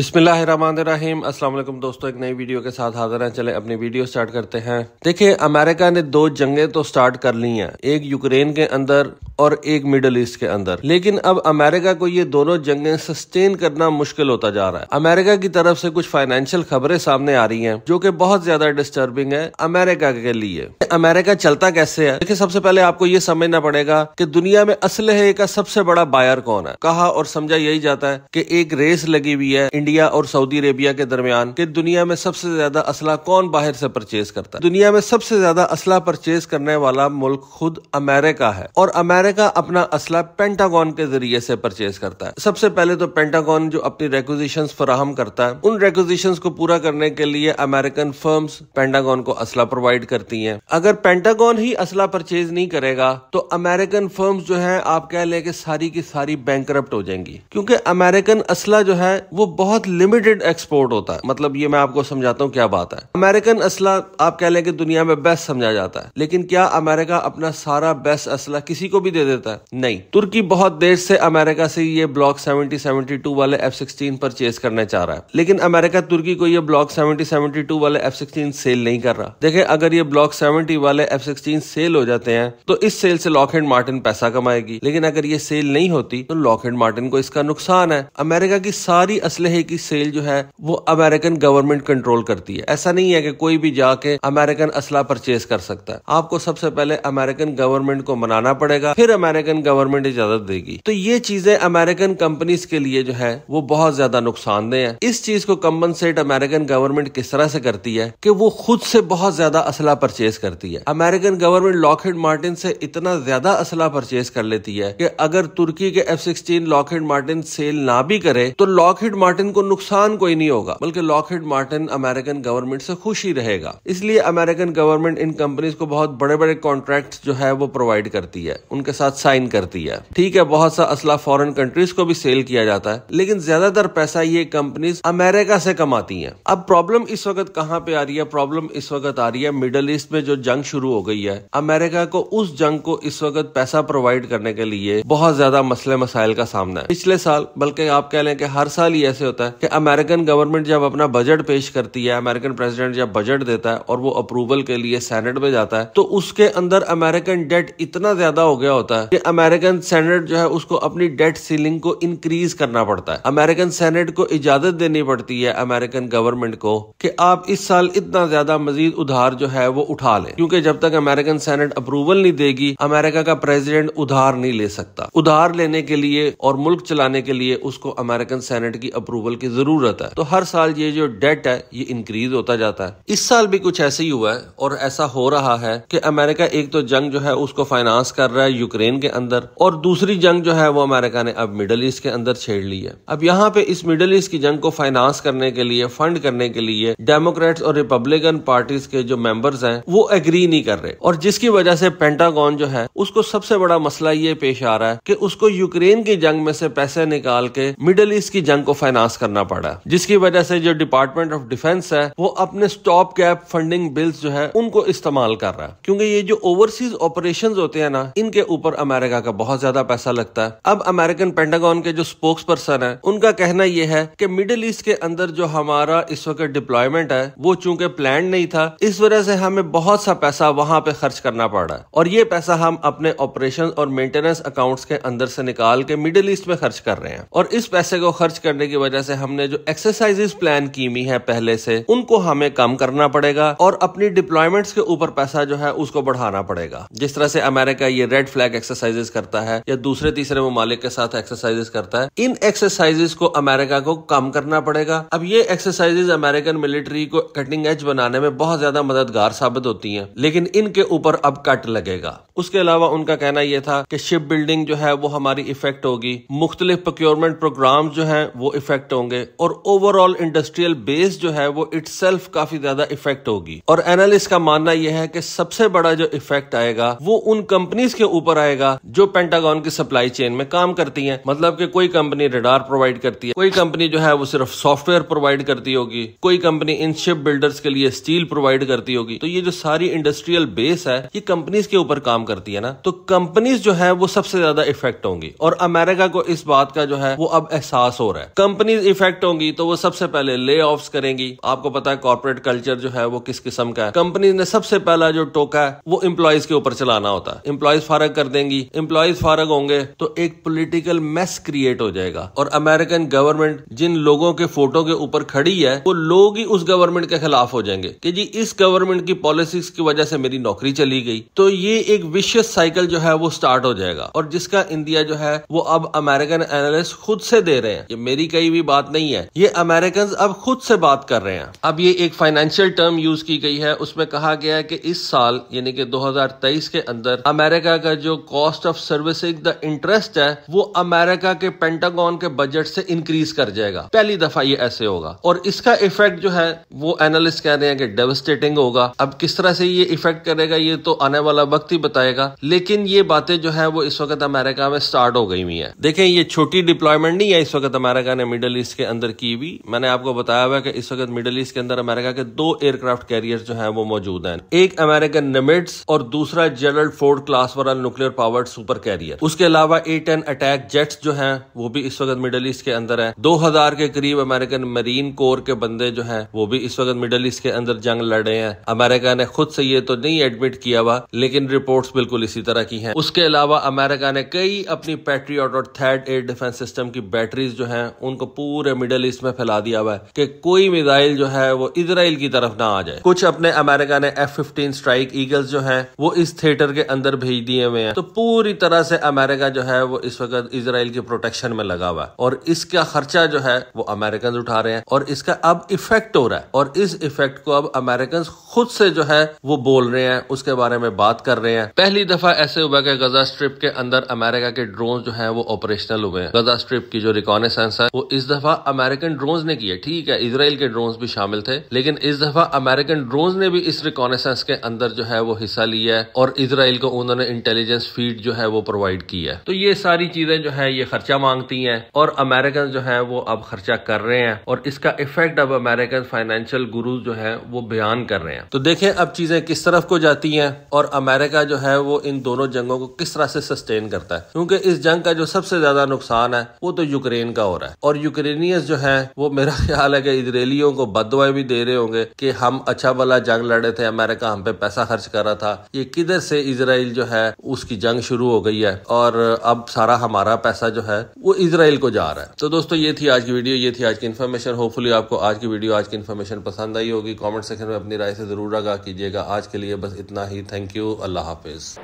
बिस्मिल्लाहिर्रहमानिर्रहीम अस्सलाम वालेकुम दोस्तों एक नई वीडियो के साथ हाजिर हैं चले अपनी वीडियो स्टार्ट करते हैं देखिए अमेरिका ने दो जंगें तो स्टार्ट कर ली हैं एक यूक्रेन के अंदर और एक मिडल ईस्ट के अंदर लेकिन अब अमेरिका को ये दोनों जंगें सस्टेन करना मुश्किल होता जा रहा है अमेरिका की तरफ से कुछ फाइनेंशियल खबरें सामने आ रही हैं जो कि बहुत ज्यादा डिस्टर्बिंग है अमेरिका के लिए अमेरिका चलता कैसे है देखिए सबसे पहले आपको ये समझना पड़ेगा कि दुनिया में असलहे का सबसे बड़ा बायर कौन है कहा और समझा यही जाता है कि एक रेस लगी हुई है इंडिया इंडिया और सऊदी अरेबिया के दरमियान कि दुनिया में सबसे ज्यादा असला कौन बाहर से परचेज करता है दुनिया में सबसे ज्यादा असला परचेज करने वाला मुल्क खुद अमेरिका है और अमेरिका अपना असला पेंटागॉन के जरिए से परचेज करता है सबसे पहले तो पेंटागॉन जो अपनी रेकोजिशन फराहम करता है उन रेकोजिशन को पूरा करने के लिए अमेरिकन फर्म्स पेंटागॉन को असला प्रोवाइड करती है अगर पेंटागॉन ही असला परचेज नहीं करेगा तो अमेरिकन फर्म्स जो है आप कह लें कि सारी की सारी बैंक हो जाएंगी क्योंकि अमेरिकन असला जो है वो बहुत बहुत लिमिटेड एक्सपोर्ट होता है मतलब ये मैं आपको समझाता हूँ क्या बात है अमेरिकन असला आप कह लें कि दुनिया में बेस्ट समझा जाता है लेकिन क्या अमेरिका अपना सारा बेस्ट असला किसी को भी दे देता है नहीं तुर्की बहुत देर से अमेरिका से ये ब्लॉक सेवेंटी सेवेंटी टू वाले एफ सिक्सटीन परचेज करने चाह रहा है लेकिन अमेरिका तुर्की को ये ब्लॉक सेवेंटी सेवेंटी टू वाले एफ सिक्सटीन सेल नहीं कर रहा देखे अगर ये ब्लॉक सेवेंटी वाले एफ सिक्सटीन सेल हो जाते हैं तो इस सेल से लॉक एंड मार्टिन पैसा कमाएगी लेकिन अगर ये सेल नहीं होती तो लॉक एंड मार्टिन को इसका नुकसान है अमेरिका की सारी असलहे है की सेल जो है वो अमेरिकन गवर्नमेंट कंट्रोल करती है ऐसा नहीं है कि कोई भी जाके अमेरिकन असला परचेज कर सकता है आपको सबसे पहले अमेरिकन गवर्नमेंट को मनाना पड़ेगा फिर अमेरिकन गवर्नमेंट इजाजत देगी तो ये चीजें अमेरिकन कंपनीज के लिए जो है वो बहुत ज्यादा नुकसानदेह है इस चीज को कम्पनसेट अमेरिकन गवर्नमेंट किस तरह से करती है कि वो खुद से बहुत ज्यादा असला परचेज करती है अमेरिकन गवर्नमेंट लॉकहेड मार्टिन से इतना ज्यादा असला परचेज कर लेती है कि अगर तुर्की के F sixteen Lockheed Martin sale ना भी करे तो लॉकहेड मार्टिन उनको नुकसान कोई नहीं होगा बल्कि लॉकहेड मार्टिन अमेरिकन गवर्नमेंट से खुश ही रहेगा इसलिए अमेरिकन गवर्नमेंट इन कंपनीज को बहुत बड़े बड़े कॉन्ट्रैक्ट जो है वो प्रोवाइड करती है उनके साथ साइन करती है ठीक है बहुत सा असला फॉरन कंट्रीज को भी सेल किया जाता है लेकिन ज्यादातर पैसा ये कंपनीज अमेरिका से कमाती है अब प्रॉब्लम इस वक्त कहाँ पे आ रही है प्रॉब्लम इस वक्त आ रही है मिडल ईस्ट में जो जंग शुरू हो गई है अमेरिका को उस जंग को इस वक्त पैसा प्रोवाइड करने के लिए बहुत ज्यादा मसले मसाइल का सामना है पिछले साल बल्कि आप कह लें कि हर साल ही ऐसे होता होता है कि अमेरिकन गवर्नमेंट जब अपना बजट पेश करती है अमेरिकन प्रेसिडेंट जब बजट देता है और वो अप्रूवल के लिए सेनेट में जाता है तो उसके अंदर अमेरिकन डेट इतना ज्यादा हो गया होता है कि अमेरिकन सेनेट जो है उसको अपनी डेट सीलिंग को इंक्रीज करना पड़ता है अमेरिकन सेनेट को इजाजत देनी पड़ती है अमेरिकन गवर्नमेंट को कि आप इस साल इतना ज्यादा मजीद उधार जो है वो उठा लें क्योंकि जब तक अमेरिकन सेनेट अप्रूवल नहीं देगी अमेरिका का प्रेसिडेंट उधार नहीं ले सकता उधार लेने के लिए और मुल्क चलाने के लिए उसको अमेरिकन सेनेट की अप्रूवल पीपल की जरूरत है तो हर साल ये जो डेट है ये इंक्रीज होता जाता है इस साल भी कुछ ऐसे ही हुआ है और ऐसा हो रहा है कि अमेरिका एक तो जंग जो है उसको फाइनेंस कर रहा है यूक्रेन के अंदर और दूसरी जंग जो है वो अमेरिका ने अब मिडल ईस्ट के अंदर छेड़ ली है अब यहाँ पे इस मिडल ईस्ट की जंग को फाइनेंस करने के लिए फंड करने के लिए डेमोक्रेट्स और रिपब्लिकन पार्टीज के जो मेंबर्स हैं वो एग्री नहीं कर रहे और जिसकी वजह से पेंटागॉन जो है उसको सबसे बड़ा मसला ये पेश आ रहा है कि उसको यूक्रेन की जंग में से पैसे निकाल के मिडल ईस्ट की जंग को फाइनेंस करना पड़ा जिसकी वजह से जो डिपार्टमेंट ऑफ डिफेंस है वो अपने स्टॉप कैप फंडिंग बिल्स जो है उनको इस्तेमाल कर रहा है क्योंकि ये जो ओवरसीज ऑपरेशन होते हैं ना इनके ऊपर अमेरिका का बहुत ज्यादा पैसा लगता है अब अमेरिकन पेंटागॉन के जो स्पोक्स पर्सन है उनका कहना यह है कि मिडिल ईस्ट के अंदर जो हमारा इस वक्त डिप्लॉयमेंट है वो चूंकि प्लान नहीं था इस वजह से हमें बहुत सा पैसा वहां पे खर्च करना पड़ा और ये पैसा हम अपने ऑपरेशन और मेंटेनेंस अकाउंट्स के अंदर से निकाल के मिडिल ईस्ट में खर्च कर रहे हैं और इस पैसे को खर्च करने की वजह से जैसे हमने जो एक्सरसाइजेस प्लान की हुई है पहले से उनको हमें कम करना पड़ेगा और अपनी डिप्लॉयमेंट्स के ऊपर पैसा जो है उसको बढ़ाना पड़ेगा जिस तरह से अमेरिका ये रेड फ्लैग एक्सरसाइजेस करता है या दूसरे तीसरे ममालिक के साथ एक्सरसाइजेस करता है इन एक्सरसाइजेस को अमेरिका को कम करना पड़ेगा अब ये एक्सरसाइजेज अमेरिकन मिलिट्री को कटिंग एज बनाने में बहुत ज्यादा मददगार साबित होती है लेकिन इनके ऊपर अब कट लगेगा उसके अलावा उनका कहना यह था कि शिप बिल्डिंग जो है वो हमारी इफेक्ट होगी मुख्तलिफ प्रोक्योरमेंट प्रोग्राम जो है वो इफेक्ट होंगे और ओवरऑल इंडस्ट्रियल बेस जो है वो इट काफी ज्यादा इफेक्ट होगी और एनालिस्ट का मानना यह है कि सबसे बड़ा जो इफेक्ट आएगा वो उन कंपनीज के ऊपर आएगा जो पेंटागॉन की सप्लाई चेन में काम करती है मतलब कि कोई कंपनी रेडार प्रोवाइड करती है कोई कंपनी जो है वो सिर्फ सॉफ्टवेयर प्रोवाइड करती होगी कोई कंपनी इन शिप बिल्डर्स के लिए स्टील प्रोवाइड करती होगी तो ये जो सारी इंडस्ट्रियल बेस है ये कंपनीज के ऊपर काम करती है ना तो कंपनीज जो है वो सबसे ज्यादा इफेक्ट होंगी और अमेरिका को इस बात का जो है वो अब एहसास हो रहा है कंपनीज इफेक्ट होंगी तो वो सबसे पहले ले ऑफ करेंगी आपको पता है कॉर्पोरेट कल्चर जो है वो किस किस्म का है कंपनी ने सबसे पहला जो टोका है वो इम्प्लॉयज के ऊपर चलाना होता है इम्प्लॉयज फारग कर देंगी इम्प्लॉयज फारग होंगे तो एक पोलिटिकल मेस क्रिएट हो जाएगा और अमेरिकन गवर्नमेंट जिन लोगों के फोटो के ऊपर खड़ी है वो लोग ही उस गवर्नमेंट के खिलाफ हो जाएंगे कि जी इस गवर्नमेंट की पॉलिसीज की वजह से मेरी नौकरी चली गई तो ये एक विशेष साइकिल जो है वो स्टार्ट हो जाएगा और जिसका इंडिया जो है वो अब अमेरिकन एनालिस्ट खुद से दे रहे हैं ये मेरी कई भी बात नहीं है ये अमेरिकन अब खुद से बात कर रहे हैं अब ये एक फाइनेंशियल टर्म यूज की गई है उसमें कहा गया है कि इस साल यानी कि 2023 के अंदर अमेरिका का जो cost of servicing the interest है वो अमेरिका के पेंटागॉन के बजट से इंक्रीज कर जाएगा पहली दफा ये ऐसे होगा और इसका इफेक्ट जो है वो एनालिस्ट कह रहे हैं कि डेवस्टेटिंग होगा अब किस तरह से ये इफेक्ट करेगा ये तो आने वाला वक्त ही बताएगा लेकिन ये बातें जो है वो इस वक्त अमेरिका में स्टार्ट हो गई हुई है देखें ये छोटी डिप्लॉयमेंट नहीं है इस वक्त अमेरिका ने मिडल ईस्ट के अंदर की भी मैंने आपको बताया हुआ कि इस वक्त मिडल ईस्ट के अंदर अमेरिका के दो एयरक्राफ्ट कैरियर जो हैं वो मौजूद हैं एक अमेरिकन निमिट्स और दूसरा जनरल फोर्ड क्लास वाला न्यूक्लियर पावर्ड सुपर कैरियर उसके अलावा ए टेन अटैक जेट्स जो हैं वो भी इस वक्त मिडल ईस्ट के अंदर है दो हजार के करीब अमेरिकन मरीन कोर के बंदे जो है वो भी इस वक्त मिडल ईस्ट के अंदर जंग लड़ रहे हैं अमेरिका ने खुद से ये तो नहीं एडमिट किया हुआ लेकिन रिपोर्ट बिल्कुल इसी तरह की है उसके अलावा अमेरिका ने कई अपनी पैट्रियट और थर्ड एयर डिफेंस सिस्टम की बैटरीज जो है उनको पूरी पूरे मिडल ईस्ट में फैला दिया हुआ है कि कोई मिसाइल जो है वो इसराइल की तरफ ना आ जाए कुछ अपने अमेरिका ने एफ फिफ्टीन स्ट्राइक ईगल्स जो है वो इस थिएटर के अंदर भेज दिए हुए हैं तो पूरी तरह से अमेरिका जो है वो इस वक्त इसराइल की प्रोटेक्शन में लगा हुआ है और इसका खर्चा जो है वो अमेरिकन उठा रहे हैं और इसका अब इफेक्ट हो रहा है और इस इफेक्ट को अब अमेरिकन खुद से जो है वो बोल रहे हैं उसके बारे में बात कर रहे हैं पहली दफा ऐसे हुआ कि गजा स्ट्रिप के अंदर अमेरिका के ड्रोन जो है वो ऑपरेशनल हुए हैं गजा स्ट्रिप की जो रिकॉनेसेंस है वो इस दफा दफा अमेरिकन ड्रोन्स ने किए ठीक है इसराइल के ड्रोन्स भी शामिल थे लेकिन इस दफा अमेरिकन ड्रोन्स ने भी इस रिकॉनेसेंस के अंदर जो है वो हिस्सा लिया है और इसराइल को उन्होंने इंटेलिजेंस फीड जो है वो प्रोवाइड की है तो ये सारी चीजें जो है ये खर्चा मांगती हैं और अमेरिकन जो है वो अब खर्चा कर रहे हैं और इसका इफेक्ट अब अमेरिकन फाइनेंशियल गुरु जो है वो बयान कर रहे हैं तो देखें अब चीजें किस तरफ को जाती हैं और अमेरिका जो है वो इन दोनों जंगों को किस तरह से सस्टेन करता है क्योंकि इस जंग का जो सबसे ज्यादा नुकसान है वो तो यूक्रेन का हो रहा है और यूक्रेन इरानियंस जो है वो मेरा ख्याल है कि इसराइलियों को बदवाएं भी दे रहे होंगे कि हम अच्छा भला जंग लड़े थे अमेरिका हम पे पैसा खर्च कर रहा था ये किधर से इसराइल जो है उसकी जंग शुरू हो गई है और अब सारा हमारा पैसा जो है वो इसराइल को जा रहा है तो दोस्तों ये थी आज की वीडियो ये थी आज की इन्फॉर्मेशन होपफुली आपको आज की वीडियो आज की इन्फॉर्मेशन पसंद आई होगी कॉमेंट सेक्शन में अपनी राय से जरूर आगा कीजिएगा आज के लिए बस इतना ही थैंक यू अल्लाह हाफिज़